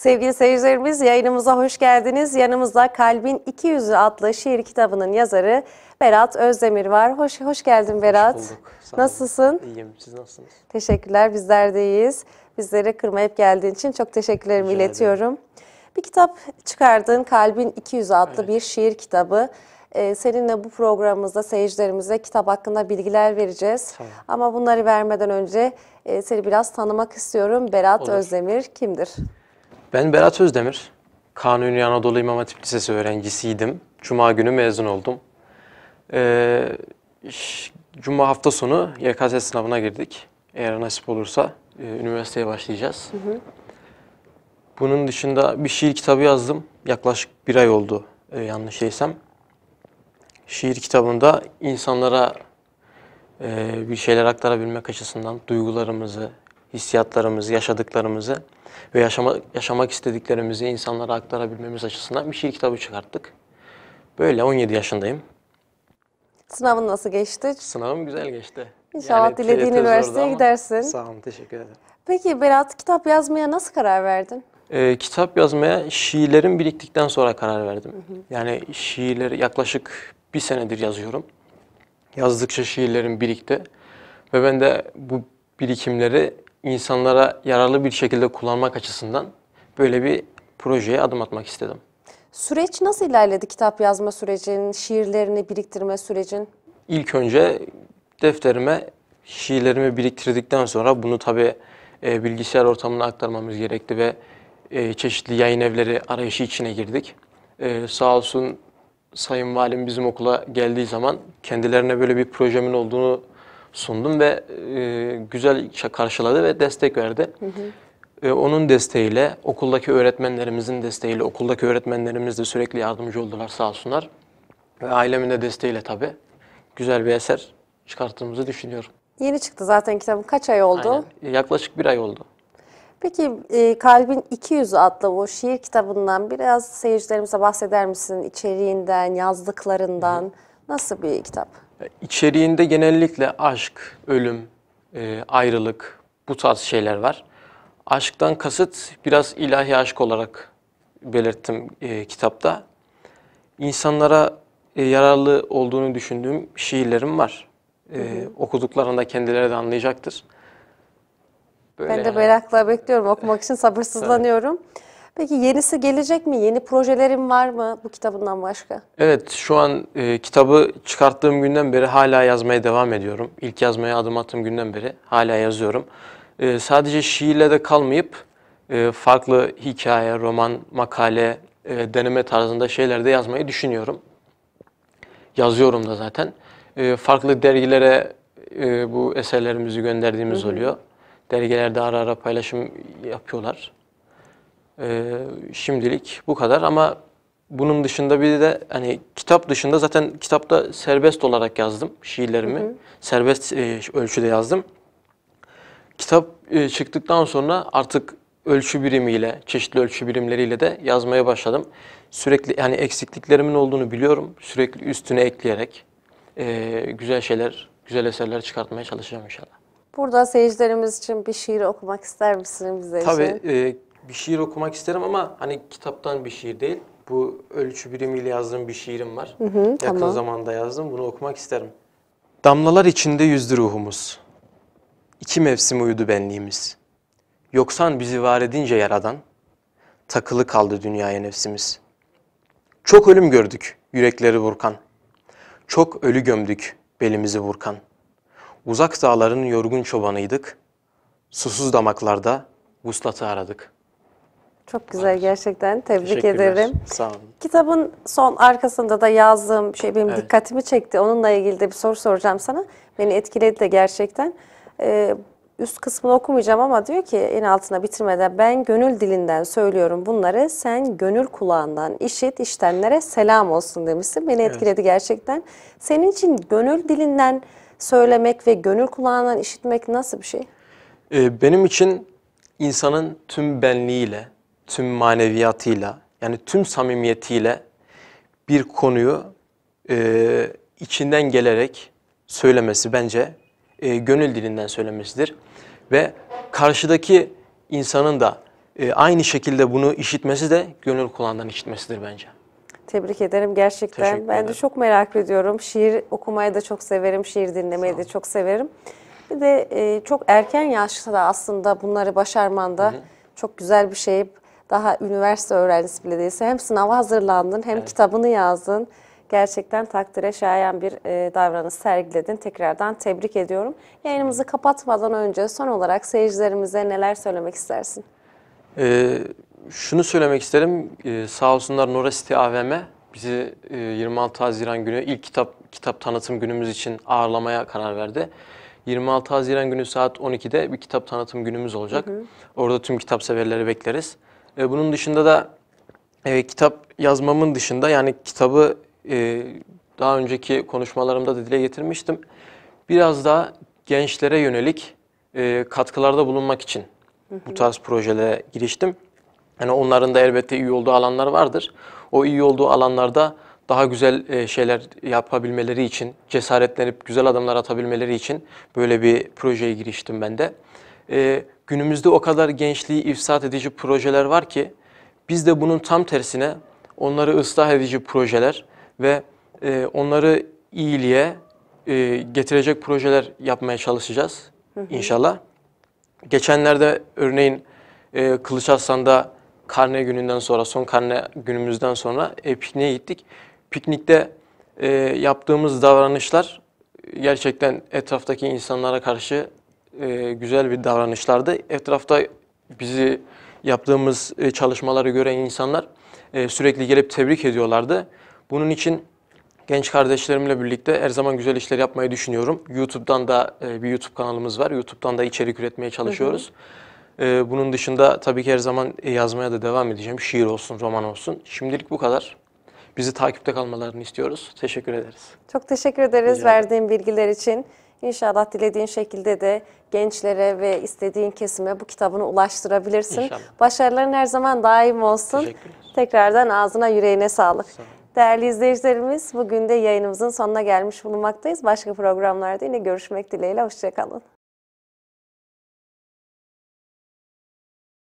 Sevgili seyircilerimiz yayınımıza hoş geldiniz. Yanımızda Kalbin 200 adlı şiir kitabının yazarı Berat Özdemir var. Hoş hoş geldin Berat. Hoş bulduk. Sağ olun. Nasılsın? İyiyim. Siz nasılsınız? Teşekkürler. Bizler de iyiyiz. Bizlere kırmayıp geldiğin için çok teşekkürlerimi Rica iletiyorum. Ederim. Bir kitap çıkardın, Kalbin 200 adlı evet. bir şiir kitabı. Ee, seninle bu programımızda seyircilerimize kitap hakkında bilgiler vereceğiz. Tamam. Ama bunları vermeden önce e, seni biraz tanımak istiyorum. Berat Olur. Özdemir kimdir? Ben Berat Özdemir. Kanuni Anadolu İmam Hatip Lisesi öğrencisiydim. Cuma günü mezun oldum. Ee, Cuma hafta sonu YKS sınavına girdik. Eğer nasip olursa e, üniversiteye başlayacağız. Hı hı. Bunun dışında bir şiir kitabı yazdım. Yaklaşık bir ay oldu e, yanlış değilsem. Şiir kitabında insanlara e, bir şeyler aktarabilmek açısından duygularımızı, hissiyatlarımızı, yaşadıklarımızı ve yaşama, yaşamak istediklerimizi insanlara aktarabilmemiz açısından bir şiir kitabı çıkarttık. Böyle 17 yaşındayım. Sınavın nasıl geçti? Sınavım güzel geçti. İnşallah yani dilediğin üniversiteye gidersin. Sağ olun, teşekkür ederim. Peki Berat, kitap yazmaya nasıl karar verdin? Ee, kitap yazmaya şiirlerim biriktikten sonra karar verdim. Yani şiirleri yaklaşık bir senedir yazıyorum. Yazdıkça şiirlerim birikti. Ve ben de bu birikimleri insanlara yararlı bir şekilde kullanmak açısından böyle bir projeye adım atmak istedim. Süreç nasıl ilerledi kitap yazma sürecin, şiirlerini biriktirme sürecin? İlk önce defterime şiirlerimi biriktirdikten sonra bunu tabi e, bilgisayar ortamına aktarmamız gerekti ve e, çeşitli yayın evleri arayışı içine girdik. E, sağ olsun Sayın Valim bizim okula geldiği zaman kendilerine böyle bir projemin olduğunu sundum ve e, güzel karşıladı ve destek verdi. Hı hı. E, onun desteğiyle, okuldaki öğretmenlerimizin desteğiyle, okuldaki öğretmenlerimiz de sürekli yardımcı oldular sağ olsunlar. Ve ailemin de desteğiyle tabii güzel bir eser çıkarttığımızı düşünüyorum. Yeni çıktı zaten kitabın. Kaç ay oldu? Aynen. E, yaklaşık bir ay oldu. Peki e, Kalbin 200 adlı o şiir kitabından biraz seyircilerimize bahseder misin? İçeriğinden, yazdıklarından. Hı Nasıl bir kitap? İçeriğinde genellikle aşk, ölüm, e, ayrılık bu tarz şeyler var. Aşktan kasıt biraz ilahi aşk olarak belirttim e, kitapta. İnsanlara e, yararlı olduğunu düşündüğüm şiirlerim var. hı hı. Okuduklarında kendileri de anlayacaktır. Böyle ben de yani. merakla bekliyorum. Okumak için sabırsızlanıyorum. Tabii. Peki yenisi gelecek mi? Yeni projelerin var mı bu kitabından başka? Evet, şu an e, kitabı çıkarttığım günden beri hala yazmaya devam ediyorum. İlk yazmaya adım attığım günden beri hala yazıyorum. E, sadece şiirle de kalmayıp e, farklı hikaye, roman, makale, e, deneme tarzında şeyler de yazmayı düşünüyorum. Yazıyorum da zaten. E, farklı dergilere e, bu eserlerimizi gönderdiğimiz hı hı. oluyor. Dergilerde ara ara paylaşım yapıyorlar. Ee, şimdilik bu kadar ama bunun dışında bir de hani kitap dışında zaten kitapta serbest olarak yazdım şiirlerimi. Hı hı. Serbest e, ölçüde yazdım. Kitap e, çıktıktan sonra artık ölçü birimiyle, çeşitli ölçü birimleriyle de yazmaya başladım. Sürekli yani eksikliklerimin olduğunu biliyorum. Sürekli üstüne ekleyerek e, güzel şeyler, güzel eserler çıkartmaya çalışacağım inşallah. Burada seyircilerimiz için bir şiir okumak ister misin bize? Tabii. Için? E, bir şiir okumak isterim ama hani kitaptan bir şiir değil. Bu ölçü birimiyle yazdığım bir şiirim var. Hı hı, Yakın tamam. zamanda yazdım. Bunu okumak isterim. Damlalar içinde yüzdü ruhumuz. İki mevsim uyudu benliğimiz. Yoksan bizi var edince yaradan, takılı kaldı dünyaya nefsimiz. Çok ölüm gördük yürekleri vurkan. Çok ölü gömdük belimizi vurkan. Uzak dağların yorgun çobanıydık. Susuz damaklarda vuslatı aradık.'' Çok güzel evet. gerçekten. Tebrik ederim. Sağ olun. Kitabın son arkasında da yazdığım şey benim evet. dikkatimi çekti. Onunla ilgili de bir soru soracağım sana. Beni etkiledi de gerçekten. Ee, üst kısmını okumayacağım ama diyor ki en altına bitirmeden ben gönül dilinden söylüyorum bunları. Sen gönül kulağından işit iştenlere selam olsun demişsin. Beni evet. etkiledi gerçekten. Senin için gönül dilinden söylemek ve gönül kulağından işitmek nasıl bir şey? Ee, benim için insanın tüm benliğiyle tüm maneviyatıyla yani tüm samimiyetiyle bir konuyu e, içinden gelerek söylemesi bence e, gönül dilinden söylemesidir. Ve karşıdaki insanın da e, aynı şekilde bunu işitmesi de gönül kulağından işitmesidir bence. Tebrik ederim gerçekten. Ben de çok merak ediyorum. Şiir okumayı da çok severim, şiir dinlemeyi de çok severim. Bir de e, çok erken yaşta da aslında bunları başarman da hı hı. çok güzel bir şey daha üniversite öğrencisi bile değilse hem sınava hazırlandın hem evet. kitabını yazdın. Gerçekten takdire şayan bir e, davranış sergiledin. Tekrardan tebrik ediyorum. Yayınımızı kapatmadan önce son olarak seyircilerimize neler söylemek istersin? Ee, şunu söylemek isterim. Ee, sağ olsunlar Nora City AVM bizi e, 26 Haziran günü ilk kitap kitap tanıtım günümüz için ağırlamaya karar verdi. 26 Haziran günü saat 12'de bir kitap tanıtım günümüz olacak. Hı hı. Orada tüm kitap severleri bekleriz. E, bunun dışında da e, kitap yazmamın dışında yani kitabı e, daha önceki konuşmalarımda da dile getirmiştim. Biraz daha gençlere yönelik e, katkılarda bulunmak için bu tarz projelere giriştim. Yani onların da elbette iyi olduğu alanlar vardır. O iyi olduğu alanlarda daha güzel e, şeyler yapabilmeleri için, cesaretlenip güzel adımlar atabilmeleri için böyle bir projeye giriştim ben de. E, Günümüzde o kadar gençliği ifsad edici projeler var ki biz de bunun tam tersine onları ıslah edici projeler ve e, onları iyiliğe e, getirecek projeler yapmaya çalışacağız inşallah. Geçenlerde örneğin e, Kılıç Aslan'da karne gününden sonra, son karne günümüzden sonra e, pikniğe gittik. Piknikte e, yaptığımız davranışlar gerçekten etraftaki insanlara karşı e, güzel bir davranışlardı. Etrafta bizi yaptığımız e, çalışmaları gören insanlar e, sürekli gelip tebrik ediyorlardı. Bunun için genç kardeşlerimle birlikte her zaman güzel işler yapmayı düşünüyorum. YouTube'dan da e, bir YouTube kanalımız var. YouTube'dan da içerik üretmeye çalışıyoruz. Hı hı. E, bunun dışında tabii ki her zaman e, yazmaya da devam edeceğim. Şiir olsun, roman olsun. Şimdilik bu kadar. Bizi takipte kalmalarını istiyoruz. Teşekkür ederiz. Çok teşekkür ederiz Rica verdiğin bilgiler için. İnşallah dilediğin şekilde de gençlere ve istediğin kesime bu kitabını ulaştırabilirsin. İnşallah. Başarıların her zaman daim olsun. Tekrardan ağzına yüreğine sağlık. Sağ Değerli izleyicilerimiz bugün de yayınımızın sonuna gelmiş bulunmaktayız. Başka programlarda yine görüşmek dileğiyle. Hoşçakalın.